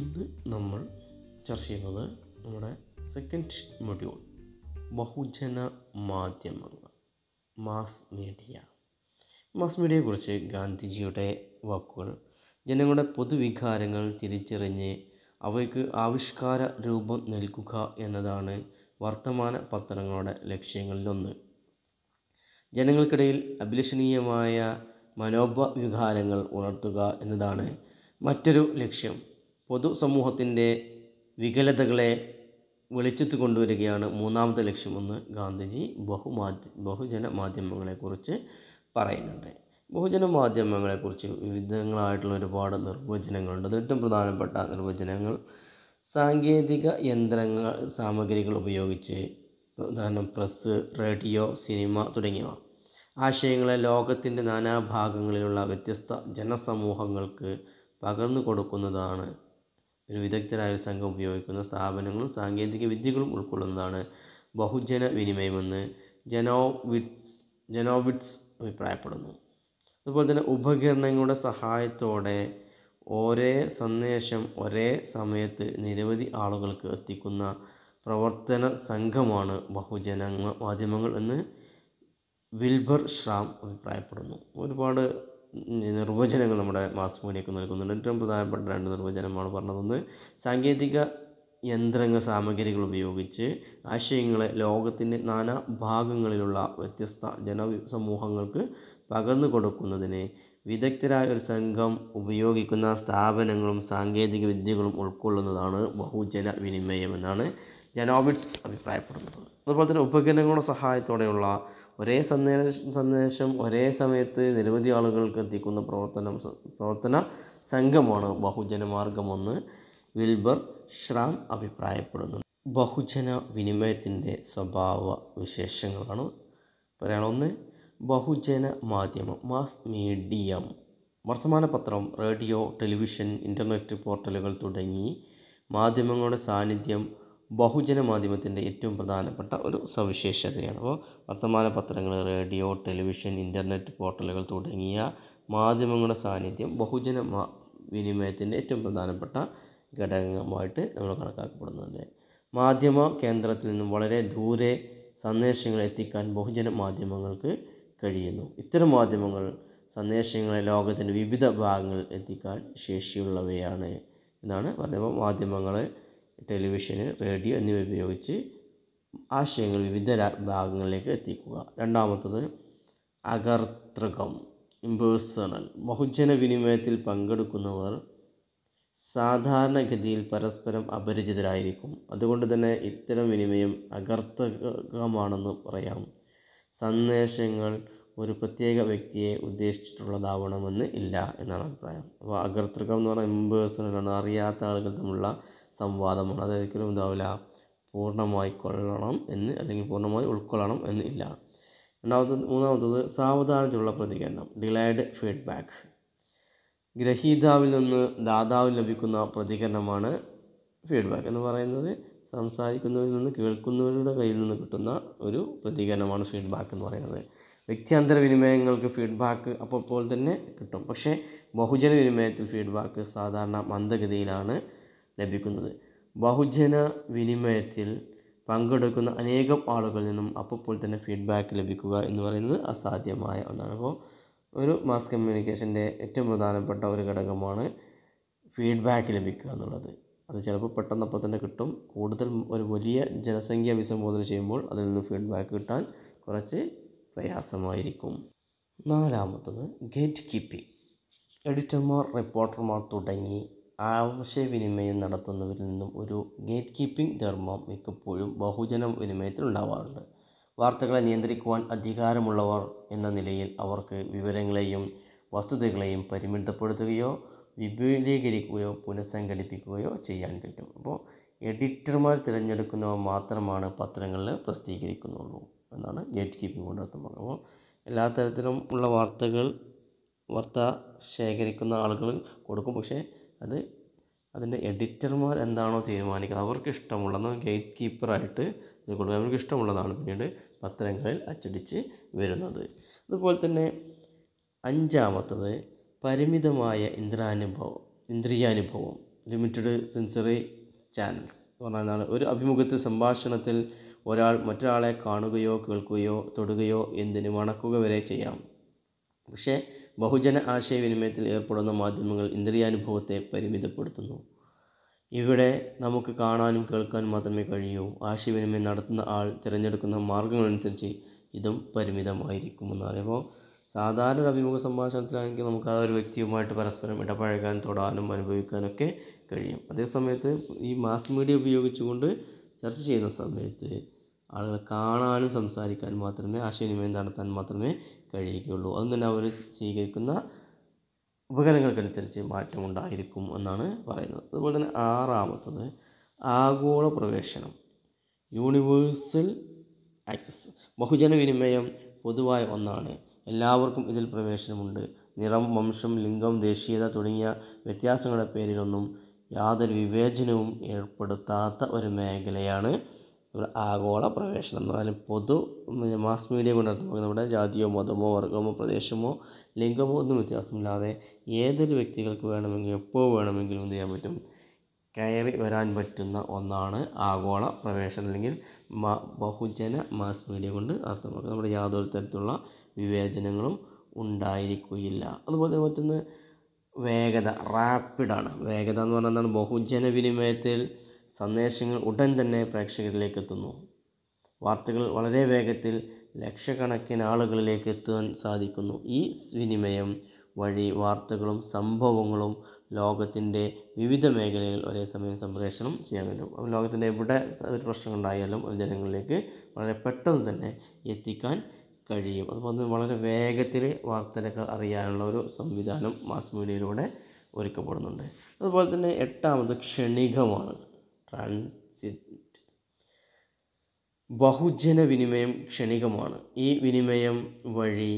ഇന്ന് നമ്മൾ ചർച്ച ചെയ്യുന്നത് നമ്മുടെ സെക്കൻഡ് മൊഡ്യൂൾ ബഹുജന മാധ്യമങ്ങൾ മാസ് മീഡിയ മാസ് മീഡിയയെക്കുറിച്ച് ഗാന്ധിജിയുടെ വാക്കുകൾ ജനങ്ങളുടെ പൊതുവികാരങ്ങൾ തിരിച്ചറിഞ്ഞ് അവയ്ക്ക് ആവിഷ്കാര രൂപം നൽകുക എന്നതാണ് വർത്തമാന പത്രങ്ങളുടെ ലക്ഷ്യങ്ങളിലൊന്ന് ജനങ്ങൾക്കിടയിൽ അഭിലഷണീയമായ മനോഭാവ വികാരങ്ങൾ ഉണർത്തുക എന്നതാണ് മറ്റൊരു ലക്ഷ്യം പൊതുസമൂഹത്തിൻ്റെ വികലതകളെ വെളിച്ചത്ത് കൊണ്ടുവരികയാണ് മൂന്നാമത്തെ ലക്ഷ്യമെന്ന് ഗാന്ധിജി ബഹുമാധ്യ ബഹുജന മാധ്യമങ്ങളെക്കുറിച്ച് പറയുന്നുണ്ട് ബഹുജന മാധ്യമങ്ങളെക്കുറിച്ച് വിവിധങ്ങളായിട്ടുള്ള ഒരുപാട് നിർവചനങ്ങളുണ്ട് അതിൽ ഏറ്റവും പ്രധാനപ്പെട്ട നിർവചനങ്ങൾ സാങ്കേതിക യന്ത്രങ്ങൾ സാമഗ്രികൾ ഉപയോഗിച്ച് പ്രധാനം പ്രസ് റേഡിയോ സിനിമ തുടങ്ങിയവ ആശയങ്ങളെ ലോകത്തിൻ്റെ നാനാഭാഗങ്ങളിലുള്ള വ്യത്യസ്ത ജനസമൂഹങ്ങൾക്ക് പകർന്നു കൊടുക്കുന്നതാണ് ഒരു വിദഗ്ധരായ സംഘം ഉപയോഗിക്കുന്ന സ്ഥാപനങ്ങളും സാങ്കേതിക വിദ്യകളും ഉൾക്കൊള്ളുന്നതാണ് ബഹുജന വിനിമയമെന്ന് ജനോവിറ്റ്സ് ജനോവിറ്റ്സ് അഭിപ്രായപ്പെടുന്നു അതുപോലെ തന്നെ ഉപകരണങ്ങളുടെ സഹായത്തോടെ ഒരേ സന്ദേശം ഒരേ സമയത്ത് നിരവധി ആളുകൾക്ക് എത്തിക്കുന്ന പ്രവർത്തന സംഘമാണ് ബഹുജന മാധ്യമങ്ങൾ എന്ന് വിൽബർ ഷാം അഭിപ്രായപ്പെടുന്നു ഒരുപാട് നിർവചനങ്ങൾ നമ്മുടെ മാസ്മോനിയൊക്കെ നൽകുന്നുണ്ട് ഏറ്റവും പ്രധാനപ്പെട്ട രണ്ട് നിർവചനമാണ് പറഞ്ഞതൊന്ന് സാങ്കേതിക യന്ത്രങ്ങൾ സാമഗ്രികൾ ഉപയോഗിച്ച് ആശയങ്ങളെ ലോകത്തിൻ്റെ നാനാ ഭാഗങ്ങളിലുള്ള വ്യത്യസ്ത സമൂഹങ്ങൾക്ക് പകർന്നു കൊടുക്കുന്നതിന് വിദഗ്ധരായ ഒരു സംഘം ഉപയോഗിക്കുന്ന സ്ഥാപനങ്ങളും സാങ്കേതിക വിദ്യകളും ഉൾക്കൊള്ളുന്നതാണ് ബഹുജന വിനിമയം എന്നാണ് ജനോബിറ്റ്സ് അഭിപ്രായപ്പെടുന്നത് അതുപോലെ തന്നെ ഉപകരണങ്ങളുടെ സഹായത്തോടെയുള്ള ഒരേ സന്ദേശം സന്ദേശം ഒരേ സമയത്ത് നിരവധി ആളുകൾക്ക് എത്തിക്കുന്ന പ്രവർത്തനം പ്രവർത്തന സംഘമാണ് ബഹുജനമാർഗമെന്ന് വിൽബർ ശ്രാം അഭിപ്രായപ്പെടുന്നു ബഹുജന വിനിമയത്തിൻ്റെ സ്വഭാവ വിശേഷങ്ങളാണ് പറയണം ഒന്ന് ബഹുജന മാധ്യമം മാസ് മീഡിയം വർത്തമാന പത്രം റേഡിയോ ടെലിവിഷൻ ഇൻ്റർനെറ്റ് പോർട്ടലുകൾ തുടങ്ങി മാധ്യമങ്ങളുടെ സാന്നിധ്യം ബഹുജന മാധ്യമത്തിൻ്റെ ഏറ്റവും പ്രധാനപ്പെട്ട ഒരു സവിശേഷതയാണ് അപ്പോൾ വർത്തമാന പത്രങ്ങൾ റേഡിയോ ടെലിവിഷൻ ഇൻ്റർനെറ്റ് പോർട്ടലുകൾ തുടങ്ങിയ മാധ്യമങ്ങളുടെ സാന്നിധ്യം ബഹുജന മാ വിനിമയത്തിൻ്റെ ഏറ്റവും പ്രധാനപ്പെട്ട ഘടകമായിട്ട് നമ്മൾ കണക്കാക്കപ്പെടുന്നുണ്ട് മാധ്യമ കേന്ദ്രത്തിൽ നിന്നും വളരെ ദൂരെ സന്ദേശങ്ങൾ എത്തിക്കാൻ ബഹുജന മാധ്യമങ്ങൾക്ക് കഴിയുന്നു ഇത്തരം മാധ്യമങ്ങൾ സന്ദേശങ്ങളെ ലോകത്തിൻ്റെ വിവിധ ഭാഗങ്ങളിൽ എത്തിക്കാൻ ശേഷിയുള്ളവയാണ് എന്നാണ് പറഞ്ഞപ്പോൾ മാധ്യമങ്ങളെ ടെലിവിഷന് റേഡിയോ എന്നിവ ഉപയോഗിച്ച് ആശയങ്ങൾ വിവിധ ഭാഗങ്ങളിലേക്ക് എത്തിക്കുക രണ്ടാമത്തത് അകർത്തൃകം ഇമ്പേഴ്സണൽ ബഹുജന വിനിമയത്തിൽ പങ്കെടുക്കുന്നവർ സാധാരണഗതിയിൽ പരസ്പരം അപരിചിതരായിരിക്കും അതുകൊണ്ട് തന്നെ ഇത്തരം വിനിമയം അകർത്തകമാണെന്ന് പറയാം സന്ദേശങ്ങൾ ഒരു പ്രത്യേക വ്യക്തിയെ ഉദ്ദേശിച്ചിട്ടുള്ളതാവണമെന്ന് ഇല്ല എന്നാണ് അഭിപ്രായം അപ്പോൾ അകർത്തൃകം എന്ന് പറഞ്ഞാൽ ഇമ്പേഴ്സണലാണ് അറിയാത്ത ആളുകൾ തമ്മിലുള്ള സംവാദമാണ് ഒരിക്കലും എന്താവില്ല പൂർണ്ണമായി കൊള്ളണം എന്ന് അല്ലെങ്കിൽ പൂർണ്ണമായി ഉൾക്കൊള്ളണം എന്ന് ഇല്ല രണ്ടാമത്തത് മൂന്നാമത്തത് സാവധാനത്തിലുള്ള പ്രതികരണം ഡിലൈഡ് ഫീഡ്ബാക്ക് ഗ്രഹീതാവിൽ നിന്ന് ദാതാവിൽ ലഭിക്കുന്ന പ്രതികരണമാണ് ഫീഡ്ബാക്ക് എന്ന് പറയുന്നത് സംസാരിക്കുന്നവരിൽ നിന്ന് കേൾക്കുന്നവരുടെ കയ്യിൽ നിന്ന് കിട്ടുന്ന ഒരു പ്രതികരണമാണ് ഫീഡ്ബാക്ക് എന്ന് പറയുന്നത് വ്യക്തിയാന്തര വിനിമയങ്ങൾക്ക് ഫീഡ്ബാക്ക് അപ്പോൾ തന്നെ കിട്ടും പക്ഷേ ബഹുജന വിനിമയത്തിൽ ഫീഡ്ബാക്ക് സാധാരണ മന്ദഗതിയിലാണ് ലഭിക്കുന്നത് ബഹുജന വിനിമയത്തിൽ പങ്കെടുക്കുന്ന അനേകം ആളുകളിൽ നിന്നും അപ്പോൾ തന്നെ ഫീഡ്ബാക്ക് ലഭിക്കുക എന്ന് പറയുന്നത് അസാധ്യമായ ഒന്നാണ് അപ്പോൾ ഒരു മാസ് കമ്മ്യൂണിക്കേഷൻ്റെ ഏറ്റവും പ്രധാനപ്പെട്ട ഒരു ഘടകമാണ് ഫീഡ്ബാക്ക് ലഭിക്കുക എന്നുള്ളത് അത് ചിലപ്പോൾ പെട്ടെന്നപ്പോൾ തന്നെ കിട്ടും കൂടുതൽ ഒരു വലിയ ജനസംഖ്യ അഭിസംബോധന ചെയ്യുമ്പോൾ അതിൽ നിന്ന് ഫീഡ്ബാക്ക് കിട്ടാൻ കുറച്ച് പ്രയാസമായിരിക്കും നാലാമത്തത് ഗേറ്റ് കീപ്പിംഗ് എഡിറ്റർമാർ റിപ്പോർട്ടർമാർ തുടങ്ങി ആവശ്യവിനിമയം നടത്തുന്നവരിൽ നിന്നും ഒരു ഗേറ്റ് കീപ്പിംഗ് ധർമ്മം മിക്കപ്പോഴും ബഹുജന വിനിമയത്തിൽ ഉണ്ടാവാറുണ്ട് വാർത്തകളെ നിയന്ത്രിക്കുവാൻ അധികാരമുള്ളവർ എന്ന നിലയിൽ അവർക്ക് വിവരങ്ങളെയും വസ്തുതകളെയും പരിമിതപ്പെടുത്തുകയോ വിപുലീകരിക്കുകയോ പുനഃസംഘടിപ്പിക്കുകയോ ചെയ്യാൻ കിട്ടും അപ്പോൾ എഡിറ്റർമാർ തിരഞ്ഞെടുക്കുന്നവ മാത്രമാണ് പത്രങ്ങളിൽ പ്രസിദ്ധീകരിക്കുന്നുള്ളൂ എന്നാണ് ഗേറ്റ് കീപ്പിംഗ് കൊണ്ട് അർത്ഥമാക്കുന്നത് അപ്പോൾ എല്ലാ തരത്തിലും ഉള്ള വാർത്തകൾ വാർത്ത ശേഖരിക്കുന്ന ആളുകൾ കൊടുക്കും പക്ഷേ അത് അതിൻ്റെ എഡിറ്റർമാർ എന്താണോ തീരുമാനിക്കുന്നത് അവർക്ക് ഇഷ്ടമുള്ള ഗേറ്റ് കീപ്പറായിട്ട് ഇത് കൊടുക്കുക അവർക്ക് ഇഷ്ടമുള്ളതാണ് പിന്നീട് പത്രങ്ങളിൽ അച്ചടിച്ച് വരുന്നത് അതുപോലെ തന്നെ അഞ്ചാമത്തത് പരിമിതമായ ഇന്ദ്രാനുഭവം ഇന്ദ്രിയാനുഭവം ലിമിറ്റഡ് സെൻസറി ചാനൽസ് എന്ന് പറഞ്ഞാൽ ഒരു അഭിമുഖത്തിൽ സംഭാഷണത്തിൽ ഒരാൾ മറ്റൊരാളെ കാണുകയോ കേൾക്കുകയോ തൊടുകയോ എന്തിനു മണക്കുക വരെ ചെയ്യാം പക്ഷേ ബഹുജന ആശയവിനിമയത്തിൽ ഏർപ്പെടുന്ന മാധ്യമങ്ങൾ ഇന്ദ്രിയാനുഭവത്തെ പരിമിതപ്പെടുത്തുന്നു ഇവിടെ നമുക്ക് കാണാനും കേൾക്കാനും മാത്രമേ കഴിയൂ ആശയവിനിമയം നടത്തുന്ന ആൾ തിരഞ്ഞെടുക്കുന്ന മാർഗങ്ങളനുസരിച്ച് ഇതും പരിമിതമായിരിക്കുമെന്ന് പറയുമ്പോൾ സാധാരണ ഒരു അഭിമുഖ സംഭാഷണത്തിലാണെങ്കിൽ നമുക്ക് ആ ഒരു വ്യക്തിയുമായിട്ട് പരസ്പരം ഇടപഴകാൻ തൊടാനും അനുഭവിക്കാനൊക്കെ കഴിയും അതേസമയത്ത് ഈ മാസ് മീഡിയ ഉപയോഗിച്ചുകൊണ്ട് ചർച്ച ചെയ്യുന്ന സമയത്ത് ആളുകളെ കാണാനും സംസാരിക്കാനും മാത്രമേ ആശയവിനിമയം നടത്താൻ മാത്രമേ കഴിയുകയുള്ളൂ അത് തന്നെ അവർ സ്വീകരിക്കുന്ന ഉപകരണങ്ങൾക്കനുസരിച്ച് മാറ്റമുണ്ടായിരിക്കും എന്നാണ് പറയുന്നത് അതുപോലെ തന്നെ ആറാമത്തത് ആഗോള പ്രവേശനം യൂണിവേഴ്സൽ ആക്സസ് ബഹുജന വിനിമയം പൊതുവായ ഒന്നാണ് എല്ലാവർക്കും ഇതിൽ പ്രവേശനമുണ്ട് നിറം വംശം ലിംഗം ദേശീയത തുടങ്ങിയ വ്യത്യാസങ്ങളുടെ പേരിലൊന്നും യാതൊരു വിവേചനവും ഏർപ്പെടുത്താത്ത ഒരു മേഖലയാണ് നമ്മുടെ ആഗോള പ്രവേശനം എന്ന് പറഞ്ഞാൽ പൊതു മാസ് മീഡിയ കൊണ്ട് അർത്ഥമാക്കുന്നത് നമ്മുടെ ജാതിയോ മതമോ വർഗമോ പ്രദേശമോ ലിംഗമോ ഒന്നും വ്യത്യാസമില്ലാതെ ഏതൊരു വ്യക്തികൾക്ക് വേണമെങ്കിലും എപ്പോൾ വേണമെങ്കിലും എന്ത് ചെയ്യാൻ പറ്റും കയറി വരാൻ പറ്റുന്ന ഒന്നാണ് ആഗോള പ്രവേശനം അല്ലെങ്കിൽ ബഹുജന മാസ് മീഡിയ കൊണ്ട് അർത്ഥമാക്കുന്നത് നമ്മുടെ യാതൊരു തരത്തിലുള്ള വിവേചനങ്ങളും ഉണ്ടായിരിക്കുകയില്ല അതുപോലെ മറ്റൊന്ന് വേഗത റാപ്പിഡാണ് വേഗത എന്ന് പറഞ്ഞാൽ ബഹുജന വിനിമയത്തിൽ സന്ദേശങ്ങൾ ഉടൻ തന്നെ പ്രേക്ഷകരിലേക്ക് എത്തുന്നു വാർത്തകൾ വളരെ വേഗത്തിൽ ലക്ഷക്കണക്കിന് ആളുകളിലേക്ക് എത്താൻ സാധിക്കുന്നു ഈ വിനിമയം വഴി വാർത്തകളും സംഭവങ്ങളും ലോകത്തിൻ്റെ വിവിധ മേഖലയിൽ ഒരേ സമയം സംപ്രേഷണം ചെയ്യാൻ പറ്റും ലോകത്തിൻ്റെ എവിടെ ഒരു പ്രശ്നം ഉണ്ടായാലും ജനങ്ങളിലേക്ക് വളരെ പെട്ടെന്ന് തന്നെ എത്തിക്കാൻ കഴിയും അതുപോലെ തന്നെ വളരെ വേഗത്തിൽ വാർത്തകൾ അറിയാനുള്ള ഒരു സംവിധാനം മാസ് മീഡിയയിലൂടെ ഒരുക്കപ്പെടുന്നുണ്ട് അതുപോലെ തന്നെ എട്ടാമത് ക്ഷണികമാണ് ട്രാൻസിറ്റ് ബഹുജന വിനിമയം ക്ഷണികമാണ് ഈ വിനിമയം വഴി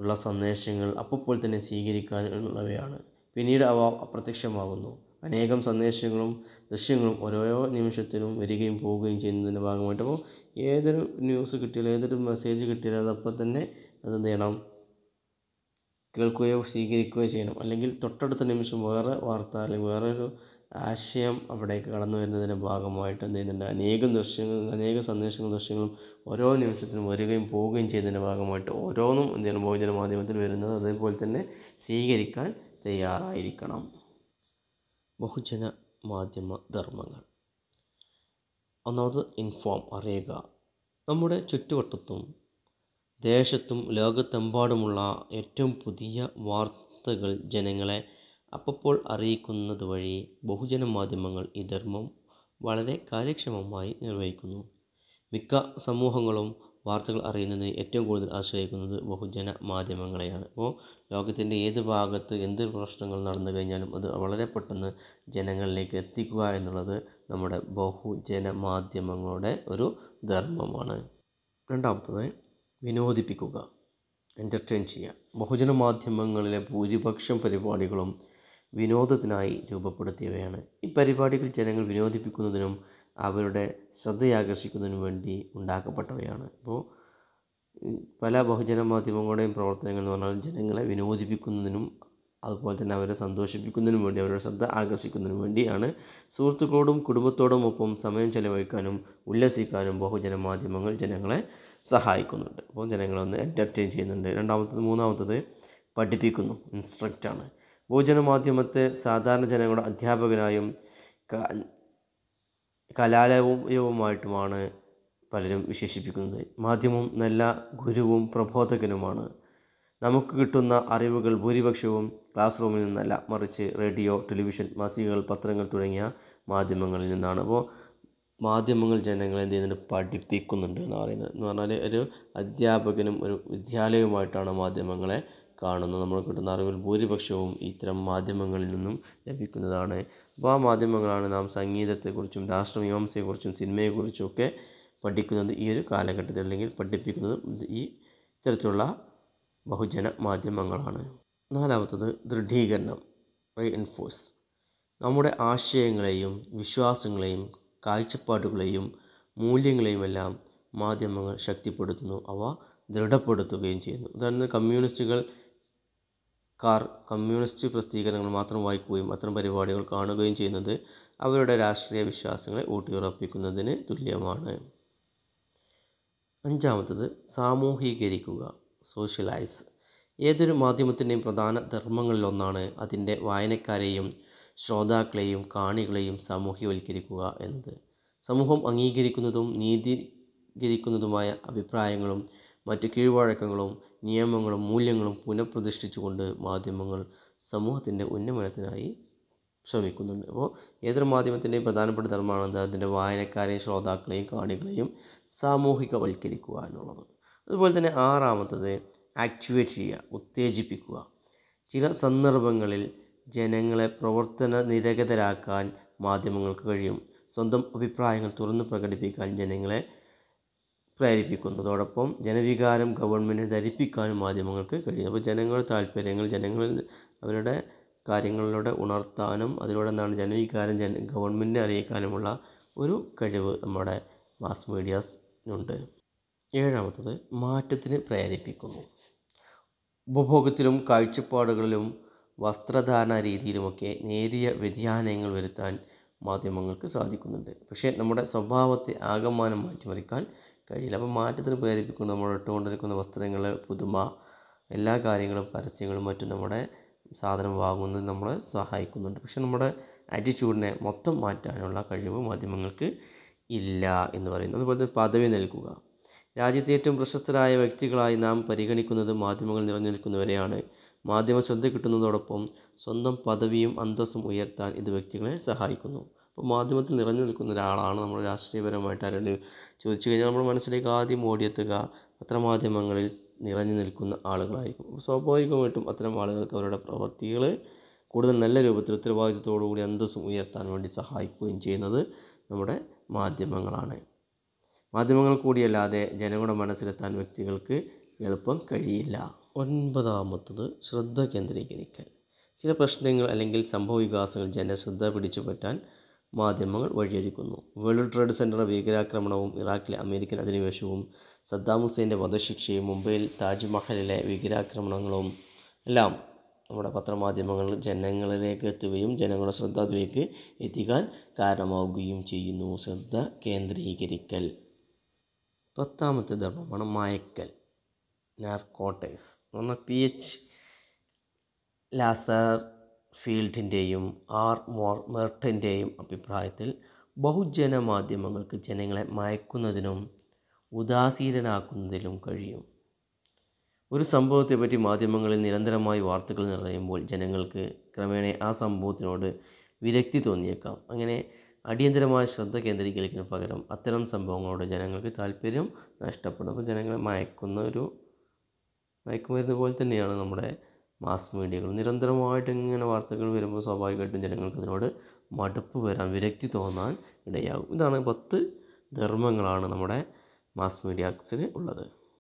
ഉള്ള സന്ദേശങ്ങൾ അപ്പോൾ തന്നെ സ്വീകരിക്കാനുള്ളവയാണ് പിന്നീട് അവ അപ്രത്യക്ഷമാകുന്നു അനേകം സന്ദേശങ്ങളും ദൃശ്യങ്ങളും ഓരോ നിമിഷത്തിലും വരികയും പോവുകയും ചെയ്യുന്നതിൻ്റെ ഭാഗമായിട്ട് അപ്പോൾ ഏതൊരു ന്യൂസ് കിട്ടിയാലും ഏതൊരു മെസ്സേജ് കിട്ടിയാലും അതപ്പോൾ തന്നെ അത് ചെയ്യണം കേൾക്കുകയോ സ്വീകരിക്കുകയോ ചെയ്യണം അല്ലെങ്കിൽ തൊട്ടടുത്ത നിമിഷം വേറെ വാർത്ത അല്ലെങ്കിൽ വേറൊരു ആശയം അവിടേക്ക് കടന്നു വരുന്നതിൻ്റെ ഭാഗമായിട്ട് എന്ത് ചെയ്യുന്നുണ്ട് അനേകം ദൃശ്യങ്ങൾ അനേകം സന്ദേശങ്ങളും ദൃശ്യങ്ങളും ഓരോ നിമിഷത്തിലും വരികയും പോവുകയും ചെയ്യുന്നതിൻ്റെ ഭാഗമായിട്ട് ഓരോന്നും എന്ത് ചെയ്യണം ബഹുജന മാധ്യമത്തിൽ വരുന്നത് അതേപോലെ തന്നെ സ്വീകരിക്കാൻ തയ്യാറായിരിക്കണം ബഹുജന മാധ്യമ ധർമ്മങ്ങൾ ഒന്നാമത് ഇൻഫോം അറിയുക നമ്മുടെ ചുറ്റുവട്ടത്തും ദേശത്തും ലോകത്തെമ്പാടുമുള്ള ഏറ്റവും പുതിയ വാർത്തകൾ ജനങ്ങളെ അപ്പപ്പോൾ അറിയിക്കുന്നത് വഴി ബഹുജന മാധ്യമങ്ങൾ ഈ ധർമ്മം വളരെ കാര്യക്ഷമമായി നിർവഹിക്കുന്നു മിക്ക സമൂഹങ്ങളും വാർത്തകൾ അറിയുന്നതിന് ഏറ്റവും കൂടുതൽ ആശ്രയിക്കുന്നത് ബഹുജന മാധ്യമങ്ങളെയാണ് അപ്പോൾ ലോകത്തിൻ്റെ ഏത് ഭാഗത്ത് എന്ത് പ്രശ്നങ്ങൾ നടന്നു കഴിഞ്ഞാലും അത് വളരെ പെട്ടെന്ന് ജനങ്ങളിലേക്ക് എത്തിക്കുക എന്നുള്ളത് നമ്മുടെ ബഹുജന മാധ്യമങ്ങളുടെ ഒരു ധർമ്മമാണ് രണ്ടാമത്തത് വിനോദിപ്പിക്കുക എൻ്റർടൈൻ ചെയ്യുക ബഹുജന മാധ്യമങ്ങളിലെ ഭൂരിപക്ഷം പരിപാടികളും വിനോദത്തിനായി രൂപപ്പെടുത്തിയവയാണ് ഈ പരിപാടികൾ ജനങ്ങൾ വിനോദിപ്പിക്കുന്നതിനും അവരുടെ ശ്രദ്ധയാകർഷിക്കുന്നതിനും വേണ്ടി ഉണ്ടാക്കപ്പെട്ടവയാണ് അപ്പോൾ പല ബഹുജന മാധ്യമങ്ങളുടെയും പ്രവർത്തനങ്ങൾ എന്ന് പറഞ്ഞാൽ ജനങ്ങളെ വിനോദിപ്പിക്കുന്നതിനും അതുപോലെ തന്നെ അവരെ സന്തോഷിപ്പിക്കുന്നതിനും വേണ്ടി അവരുടെ ശ്രദ്ധ ആകർഷിക്കുന്നതിനും വേണ്ടിയാണ് സുഹൃത്തുക്കളോടും കുടുംബത്തോടും ഒപ്പം സമയം ചെലവഴിക്കാനും ഉല്ലസിക്കാനും ബഹുജന മാധ്യമങ്ങൾ ജനങ്ങളെ സഹായിക്കുന്നുണ്ട് അപ്പോൾ ജനങ്ങളെ ഒന്ന് എൻ്റർടൈൻ ചെയ്യുന്നുണ്ട് രണ്ടാമത്തത് മൂന്നാമത്തത് പഠിപ്പിക്കുന്നു ഇൻസ്ട്രക്റ്റാണ് ബഹുജന മാധ്യമത്തെ സാധാരണ ജനങ്ങളുടെ അധ്യാപകനായും കലാലയവുമായിട്ടുമാണ് പലരും വിശേഷിപ്പിക്കുന്നത് മാധ്യമം നല്ല ഗുരുവും പ്രബോധകനുമാണ് നമുക്ക് കിട്ടുന്ന അറിവുകൾ ഭൂരിപക്ഷവും ക്ലാസ് റൂമിൽ നിന്നല്ല മറിച്ച് റേഡിയോ ടെലിവിഷൻ മാസികകൾ പത്രങ്ങൾ തുടങ്ങിയ മാധ്യമങ്ങളിൽ നിന്നാണ് അപ്പോൾ മാധ്യമങ്ങൾ ജനങ്ങളെ എന്ത് ചെയ്യുന്നുണ്ട് പഠിപ്പിക്കുന്നുണ്ട് എന്ന് പറയുന്നത് എന്ന് പറഞ്ഞാൽ ഒരു അധ്യാപകനും ഒരു വിദ്യാലയവുമായിട്ടാണ് മാധ്യമങ്ങളെ കാണുന്ന നമ്മൾ കിട്ടുന്ന അറിവിൽ ഭൂരിപക്ഷവും ഇത്തരം മാധ്യമങ്ങളിൽ നിന്നും ലഭിക്കുന്നതാണ് അപ്പോൾ ആ മാധ്യമങ്ങളാണ് നാം സംഗീതത്തെക്കുറിച്ചും രാഷ്ട്രമീമാംസയെക്കുറിച്ചും സിനിമയെക്കുറിച്ചും ഒക്കെ പഠിക്കുന്നത് ഈ ഒരു കാലഘട്ടത്തിൽ അല്ലെങ്കിൽ പഠിപ്പിക്കുന്നത് ഈ ഇത്തരത്തിലുള്ള ബഹുജന മാധ്യമങ്ങളാണ് നാലാമത്തത് ദൃഢീകരണം എൻഫോഴ്സ് നമ്മുടെ ആശയങ്ങളെയും വിശ്വാസങ്ങളെയും കാഴ്ചപ്പാടുകളെയും മൂല്യങ്ങളെയുമെല്ലാം മാധ്യമങ്ങൾ ശക്തിപ്പെടുത്തുന്നു അവ ദൃഢപ്പെടുത്തുകയും ചെയ്യുന്നു ഉദാഹരണത്തിന് കമ്മ്യൂണിസ്റ്റുകൾ കാർ കമ്മ്യൂണിസ്റ്റ് പ്രസിദ്ധീകരണങ്ങൾ മാത്രം വായിക്കുകയും അത്തരം പരിപാടികൾ കാണുകയും ചെയ്യുന്നത് അവരുടെ രാഷ്ട്രീയ വിശ്വാസങ്ങളെ ഊട്ടിയുറപ്പിക്കുന്നതിന് തുല്യമാണ് അഞ്ചാമത്തത് സാമൂഹീകരിക്കുക സോഷ്യലൈസ് ഏതൊരു മാധ്യമത്തിൻ്റെയും പ്രധാന ധർമ്മങ്ങളിലൊന്നാണ് അതിൻ്റെ വായനക്കാരെയും ശ്രോതാക്കളെയും കാണികളെയും സാമൂഹ്യവൽക്കരിക്കുക എന്നത് സമൂഹം അംഗീകരിക്കുന്നതും നീതീകരിക്കുന്നതുമായ അഭിപ്രായങ്ങളും മറ്റ് കീഴ്വഴക്കങ്ങളും നിയമങ്ങളും മൂല്യങ്ങളും പുനഃപ്രതിഷ്ഠിച്ചുകൊണ്ട് മാധ്യമങ്ങൾ സമൂഹത്തിൻ്റെ ഉന്നമനത്തിനായി ശ്രമിക്കുന്നുണ്ട് അപ്പോൾ ഏതൊരു മാധ്യമത്തിൻ്റെയും പ്രധാനപ്പെട്ട ധർമ്മമാണ് അതിൻ്റെ വായനക്കാരെയും ശ്രോതാക്കളെയും കാണികളെയും സാമൂഹികവൽക്കരിക്കുക എന്നുള്ളത് അതുപോലെ തന്നെ ആറാമത്തത് ആക്ടിവേറ്റ് ചെയ്യുക ഉത്തേജിപ്പിക്കുക ചില സന്ദർഭങ്ങളിൽ ജനങ്ങളെ പ്രവർത്തന നിരഗതരാക്കാൻ മാധ്യമങ്ങൾക്ക് കഴിയും സ്വന്തം അഭിപ്രായങ്ങൾ തുറന്നു പ്രകടിപ്പിക്കാൻ ജനങ്ങളെ പ്രേരിപ്പിക്കുന്നതോടൊപ്പം ജനവികാരം ഗവൺമെൻറ്റിനെ ധരിപ്പിക്കാനും മാധ്യമങ്ങൾക്ക് കഴിയും അപ്പോൾ ജനങ്ങളുടെ താല്പര്യങ്ങൾ ജനങ്ങൾ അവരുടെ കാര്യങ്ങളിലൂടെ ഉണർത്താനും അതിലൂടെ എന്താണ് ജനവികാരം ജന ഗവൺമെൻറ്റിനെ അറിയിക്കാനുമുള്ള ഒരു കഴിവ് നമ്മുടെ മാസ് മീഡിയാസിനുണ്ട് ഏഴാമത്തത് മാറ്റത്തിന് പ്രേരിപ്പിക്കുന്നു ഉപഭോഗത്തിലും കാഴ്ചപ്പാടുകളിലും വസ്ത്രധാരണ രീതിയിലുമൊക്കെ നേരിയ വ്യതിയാനങ്ങൾ വരുത്താൻ മാധ്യമങ്ങൾക്ക് സാധിക്കുന്നുണ്ട് പക്ഷേ നമ്മുടെ സ്വഭാവത്തെ ആകമാനം മാറ്റിമറിക്കാൻ കഴിയില്ല അപ്പോൾ മാറ്റത്തിന് പ്രേരിപ്പിക്കുന്ന നമ്മൾ ഇട്ടുകൊണ്ടിരിക്കുന്ന വസ്ത്രങ്ങൾ പുതുമ എല്ലാ കാര്യങ്ങളും പരസ്യങ്ങളും മറ്റും നമ്മുടെ സാധനം വാങ്ങുന്നത് നമ്മളെ സഹായിക്കുന്നുണ്ട് പക്ഷെ നമ്മുടെ ആറ്റിറ്റ്യൂഡിനെ മൊത്തം മാറ്റാനുള്ള കഴിവ് മാധ്യമങ്ങൾക്ക് ഇല്ല എന്ന് പറയുന്നു അതുപോലെ തന്നെ പദവി നൽകുക രാജ്യത്തെ ഏറ്റവും പ്രശസ്തരായ വ്യക്തികളായി നാം പരിഗണിക്കുന്നത് മാധ്യമങ്ങൾ നിറഞ്ഞു നിൽക്കുന്നവരെയാണ് മാധ്യമ ശ്രദ്ധ കിട്ടുന്നതോടൊപ്പം സ്വന്തം പദവിയും അന്തസ്സും ഉയർത്താൻ ഇത് വ്യക്തികളെ സഹായിക്കുന്നു മാധ്യമത്തിൽ നിറഞ്ഞു നിൽക്കുന്ന ഒരാളാണ് നമ്മൾ രാഷ്ട്രീയപരമായിട്ട് ആരെങ്കിലും ചോദിച്ചു കഴിഞ്ഞാൽ നമ്മുടെ മനസ്സിലേക്ക് ആദ്യം ഓടിയെത്തുക പത്രമാധ്യമങ്ങളിൽ നിറഞ്ഞു നിൽക്കുന്ന ആളുകളായിരിക്കും സ്വാഭാവികമായിട്ടും അത്തരം ആളുകൾക്ക് അവരുടെ പ്രവൃത്തികൾ കൂടുതൽ നല്ല രൂപത്തിൽ ഉത്തരവാദിത്വത്തോടു കൂടി അന്തസ്സും ഉയർത്താൻ വേണ്ടി സഹായിക്കുകയും ചെയ്യുന്നത് നമ്മുടെ മാധ്യമങ്ങളാണ് മാധ്യമങ്ങൾ കൂടിയല്ലാതെ ജനങ്ങളുടെ മനസ്സിലെത്താൻ വ്യക്തികൾക്ക് എളുപ്പം കഴിയില്ല ഒൻപതാമത്തത് ശ്രദ്ധ കേന്ദ്രീകരിക്കൽ ചില പ്രശ്നങ്ങൾ അല്ലെങ്കിൽ സംഭവ വികാസങ്ങൾ ജനശ്രദ്ധ പിടിച്ചുപറ്റാൻ മാധ്യമങ്ങൾ വഴിയൊരുക്കുന്നു വേൾഡ് ട്രേഡ് സെൻറ്റർ ഭീകരാക്രമണവും ഇറാഖിലെ അമേരിക്കൻ അധിനിവേശവും സദ്ദാം ഹുസൈൻ്റെ വധശിക്ഷയും മുംബൈയിൽ താജ്മഹലിലെ ഭീകരാക്രമണങ്ങളും എല്ലാം നമ്മുടെ പത്രമാധ്യമങ്ങൾ ജനങ്ങളിലേക്ക് എത്തുകയും ജനങ്ങളുടെ ശ്രദ്ധ അതിലേക്ക് എത്തിക്കാൻ കാരണമാവുകയും ചെയ്യുന്നു ശ്രദ്ധ കേന്ദ്രീകരിക്കൽ പത്താമത്തെ ധർമ്മമാണ് മയക്കൽ നാർക്കോട്ടൈസ് എന്ന് പറഞ്ഞാൽ പി എച്ച് ലാസർ ഫീൽഡിൻ്റെയും ആർ മോർ മെർട്ടിൻ്റെയും അഭിപ്രായത്തിൽ ബഹുജന മാധ്യമങ്ങൾക്ക് ജനങ്ങളെ മയക്കുന്നതിനും ഉദാസീനാക്കുന്നതിലും കഴിയും ഒരു സംഭവത്തെപ്പറ്റി മാധ്യമങ്ങളിൽ നിരന്തരമായി വാർത്തകൾ നിറയുമ്പോൾ ജനങ്ങൾക്ക് ക്രമേണ ആ സംഭവത്തിനോട് വിരക്തി തോന്നിയേക്കാം അങ്ങനെ അടിയന്തരമായ ശ്രദ്ധ കേന്ദ്രീകരിക്കുന്ന പകരം അത്തരം സംഭവങ്ങളോട് ജനങ്ങൾക്ക് താല്പര്യം നഷ്ടപ്പെടും അപ്പോൾ ജനങ്ങളെ മയക്കുന്ന ഒരു മയക്കുമരുന്ന് പോലെ തന്നെയാണ് നമ്മുടെ മാസ് മീഡിയകൾ നിരന്തരമായിട്ട് ഇങ്ങനെ വാർത്തകൾ വരുമ്പോൾ സ്വാഭാവികമായിട്ടും ജനങ്ങൾക്ക് അതിനോട് മടുപ്പ് വരാൻ വിരക്തി തോന്നാൻ ഇടയാകും ഇതാണ് പത്ത് ധർമ്മങ്ങളാണ് നമ്മുടെ മാസ് മീഡിയാസിന് ഉള്ളത്